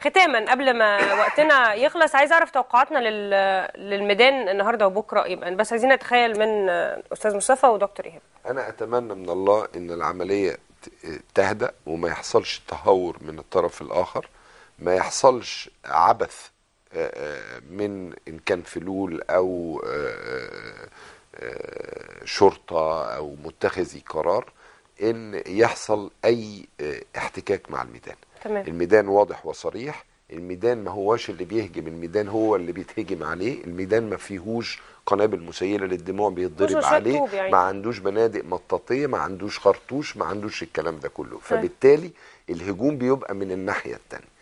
ختاما قبل ما وقتنا يخلص عايز اعرف توقعاتنا لل... للميدان النهارده وبكره يبقى بس عايزين نتخيل من استاذ مصطفى ودكتور ايهاب انا اتمنى من الله ان العمليه تهدأ وما يحصلش تهور من الطرف الاخر ما يحصلش عبث من ان كان فلول او شرطه او متخذي قرار ان يحصل اي احتكاك مع الميدان تمام. الميدان واضح وصريح الميدان ما هواش اللي بيهجم الميدان هو اللي بيتهجم عليه الميدان ما فيهوش قنابل مسيله للدموع بيتضرب عليه يعني. ما عندوش بنادق مطاطيه ما عندوش خرطوش ما عندوش الكلام ده كله فبالتالي الهجوم بيبقى من الناحيه الثانيه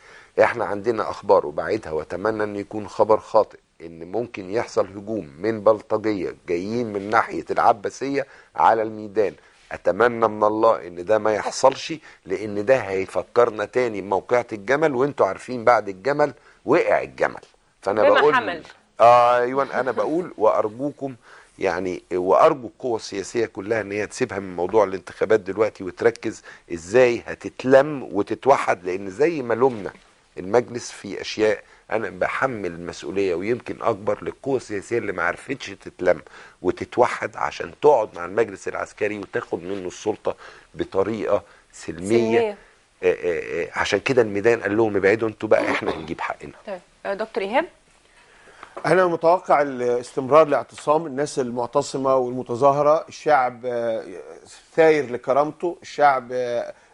احنا عندنا اخبار وبعيدها واتمنى ان يكون خبر خاطئ ان ممكن يحصل هجوم من بلطجيه جايين من ناحيه العباسيه على الميدان اتمنى من الله ان ده ما يحصلش لان ده هيفكرنا تاني بموقعة الجمل وانتوا عارفين بعد الجمل وقع الجمل فانا بقول حمل. آه ايوه انا بقول وارجوكم يعني وارجو القوى السياسيه كلها ان هي تسيبها من موضوع الانتخابات دلوقتي وتركز ازاي هتتلم وتتوحد لان زي ما لمنا المجلس في اشياء انا بحمل المسؤوليه ويمكن اكبر للقوه السياسيه اللي ما عرفتش تتلم وتتوحد عشان تقعد مع المجلس العسكري وتاخد منه السلطه بطريقه سلميه, سلمية. آه، آه، آه، عشان كده الميدان قال لهم ابعدوا انتوا بقى احنا هنجيب حقنا. طيب دكتور ايهاب انا متوقع الاستمرار لاعتصام الناس المعتصمه والمتظاهره الشعب ثاير لكرامته الشعب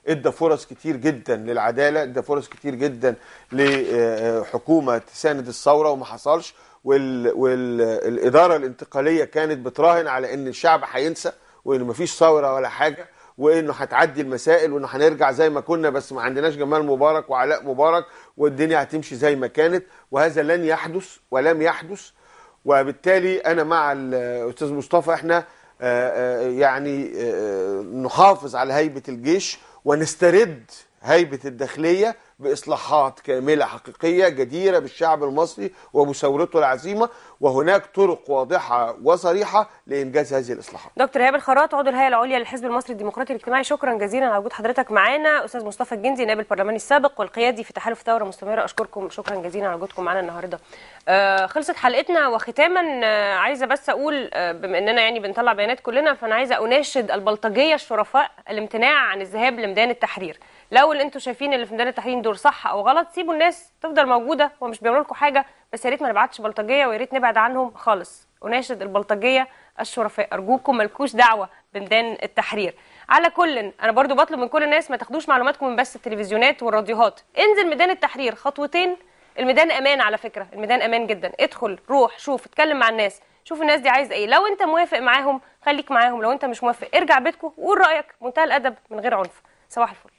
ادى فرص كتير جدا للعداله ادى فرص كتير جدا لحكومه تساند الثوره وما حصلش والاداره الانتقاليه كانت بتراهن على ان الشعب هينسى وان مفيش ثوره ولا حاجه وانه هتعدي المسائل وانه هنرجع زي ما كنا بس ما عندناش جمال مبارك وعلاء مبارك والدنيا هتمشي زي ما كانت وهذا لن يحدث ولم يحدث وبالتالي انا مع الاستاذ مصطفى احنا آه، آه، يعني آه، نحافظ على هيبه الجيش ونسترد هيبة الداخلية باصلاحات كامله حقيقيه جديره بالشعب المصري وبثورته العزيمه وهناك طرق واضحه وصريحه لانجاز هذه الاصلاحات. دكتور ايهاب الخراط عضو الهيئه العليا للحزب المصري الديمقراطي الاجتماعي شكرا جزيلا على وجود حضرتك معانا استاذ مصطفى الجندي نائب البرلماني السابق والقيادي في تحالف ثوره مستمره اشكركم شكرا جزيلا على وجودكم معانا النهارده. آه خلصت حلقتنا وختاما آه عايزه بس اقول آه بما اننا يعني بنطلع بيانات كلنا فانا عايزه اناشد البلطجيه الشرفاء الامتناع عن الذهاب لميدان التحرير. لو اللي انتوا شايفين اللي في ميدان التحرير دول صح او غلط سيبوا الناس تفضل موجوده ومش بيعملوا لكم حاجه بس يا ريت ما نبعتش بلطجيه ويا ريت نبعد عنهم خالص اناشد البلطجيه الشرفاء ارجوكم ملكوش دعوه بميدان التحرير على كل انا برضو بطلب من كل الناس ما تاخدوش معلوماتكم من بس التلفزيونات والراديوهات انزل ميدان التحرير خطوتين الميدان امان على فكره الميدان امان جدا ادخل روح شوف اتكلم مع الناس شوف الناس دي عايزه ايه لو انت موافق معاهم خليك معاهم لو انت مش موافق ارجع بيتكم وقول رايك منتهى الادب من غير عنف صباح الفل